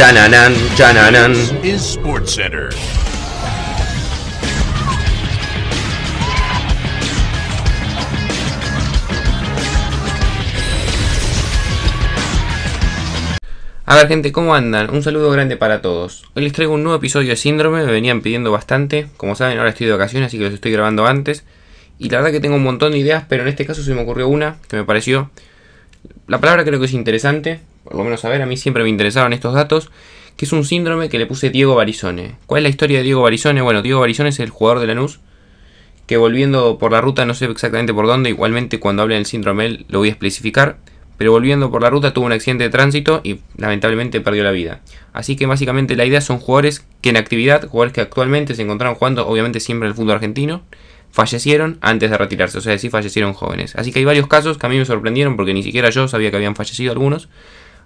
Chananan, chananan. A ver gente, ¿cómo andan? Un saludo grande para todos. Hoy les traigo un nuevo episodio de Síndrome, me venían pidiendo bastante. Como saben, ahora estoy de vacaciones, así que los estoy grabando antes. Y la verdad que tengo un montón de ideas, pero en este caso se me ocurrió una que me pareció... La palabra creo que es interesante, por lo menos a ver, a mí siempre me interesaron estos datos, que es un síndrome que le puse Diego Barizone. ¿Cuál es la historia de Diego Barizone? Bueno, Diego Barizone es el jugador de Lanús, que volviendo por la ruta, no sé exactamente por dónde, igualmente cuando hable del síndrome lo voy a especificar, pero volviendo por la ruta tuvo un accidente de tránsito y lamentablemente perdió la vida. Así que básicamente la idea son jugadores que en actividad, jugadores que actualmente se encontraron jugando obviamente siempre en el fútbol argentino, fallecieron antes de retirarse, o sea, sí fallecieron jóvenes. Así que hay varios casos que a mí me sorprendieron porque ni siquiera yo sabía que habían fallecido algunos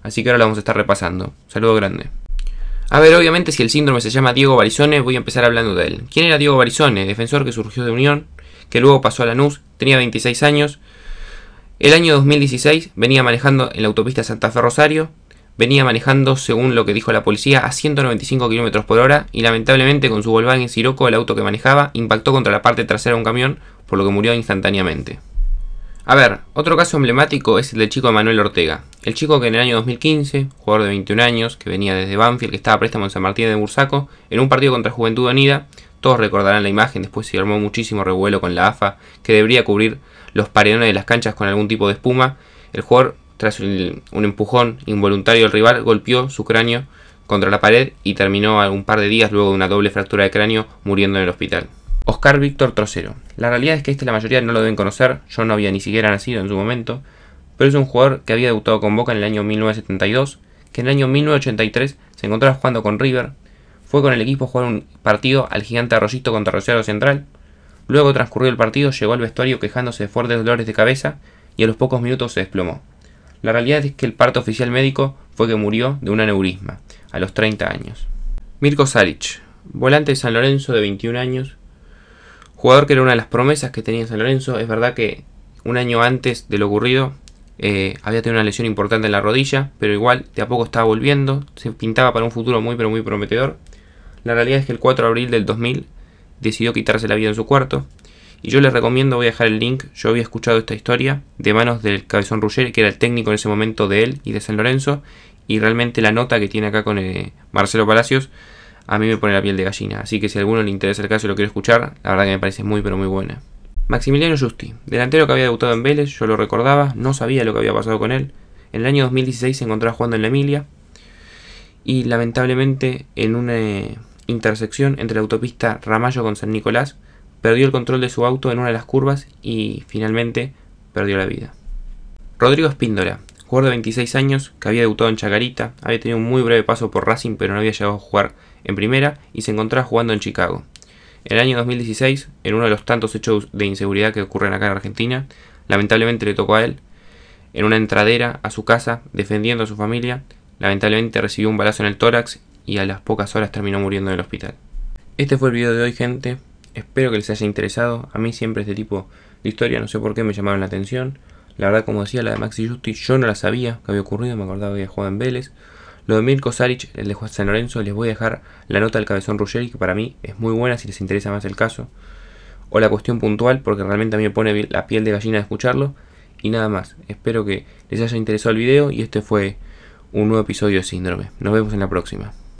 así que ahora la vamos a estar repasando. saludo grande. A ver, obviamente si el síndrome se llama Diego Barizone, voy a empezar hablando de él. ¿Quién era Diego Barizone? Defensor que surgió de Unión, que luego pasó a Lanús, tenía 26 años. El año 2016 venía manejando en la autopista Santa Fe Rosario, venía manejando, según lo que dijo la policía, a 195 km por hora y lamentablemente con su en Siroco, el auto que manejaba, impactó contra la parte trasera de un camión, por lo que murió instantáneamente. A ver, otro caso emblemático es el del chico Manuel Ortega. El chico que en el año 2015, jugador de 21 años, que venía desde Banfield, que estaba préstamo en San Martín de Mursaco, en un partido contra Juventud Unida, todos recordarán la imagen, después se armó muchísimo revuelo con la AFA, que debería cubrir los paredones de las canchas con algún tipo de espuma. El jugador, tras un, empujón involuntario del rival, golpeó su cráneo contra la pared y terminó un par de días luego de una doble fractura de cráneo muriendo en el hospital. Oscar Víctor Trocero. La realidad es que este la mayoría no lo deben conocer, yo no había ni siquiera nacido en su momento, pero es un jugador que había debutado con Boca en el año 1972, que en el año 1983 se encontraba jugando con River, fue con el equipo a jugar un partido al gigante Arroyito contra Rosario Central, luego transcurrió el partido llegó al vestuario quejándose de fuertes dolores de cabeza y a los pocos minutos se desplomó. La realidad es que el parto oficial médico fue que murió de un aneurisma, a los 30 años. Mirko Saric, volante de San Lorenzo de 21 años, Jugador que era una de las promesas que tenía San Lorenzo. Es verdad que un año antes de lo ocurrido eh, había tenido una lesión importante en la rodilla, pero igual de a poco estaba volviendo. Se pintaba para un futuro muy pero muy prometedor. La realidad es que el 4 de abril del 2000 decidió quitarse la vida en su cuarto. Y yo les recomiendo, voy a dejar el link, yo había escuchado esta historia de manos del Cabezón Ruggeri, que era el técnico en ese momento de él y de San Lorenzo, y realmente la nota que tiene acá con eh, Marcelo Palacios a mí me pone la piel de gallina, así que si a alguno le interesa el caso y lo quiere escuchar, la verdad que me parece muy pero muy buena. Maximiliano Justi, delantero que había debutado en Vélez, yo lo recordaba, no sabía lo que había pasado con él. En el año 2016 se encontraba jugando en la Emilia y lamentablemente en una eh, intersección entre la autopista Ramallo con San Nicolás perdió el control de su auto en una de las curvas y finalmente perdió la vida. Rodrigo Espíndola, Jugador de 26 años, que había debutado en Chacarita, había tenido un muy breve paso por Racing pero no había llegado a jugar en primera y se encontraba jugando en Chicago. En el año 2016, en uno de los tantos hechos de inseguridad que ocurren acá en Argentina, lamentablemente le tocó a él, en una entradera a su casa, defendiendo a su familia, lamentablemente recibió un balazo en el tórax y a las pocas horas terminó muriendo en el hospital. Este fue el video de hoy gente, espero que les haya interesado, a mí siempre este tipo de historia no sé por qué me llamaron la atención, la verdad, como decía, la de Maxi Justi yo no la sabía que había ocurrido, me acordaba que había jugado en Vélez. Lo de Mirko Saric, el de San Lorenzo, les voy a dejar la nota del Cabezón Ruggeri, que para mí es muy buena si les interesa más el caso. O la cuestión puntual, porque realmente a mí me pone la piel de gallina de escucharlo. Y nada más, espero que les haya interesado el video y este fue un nuevo episodio de Síndrome. Nos vemos en la próxima.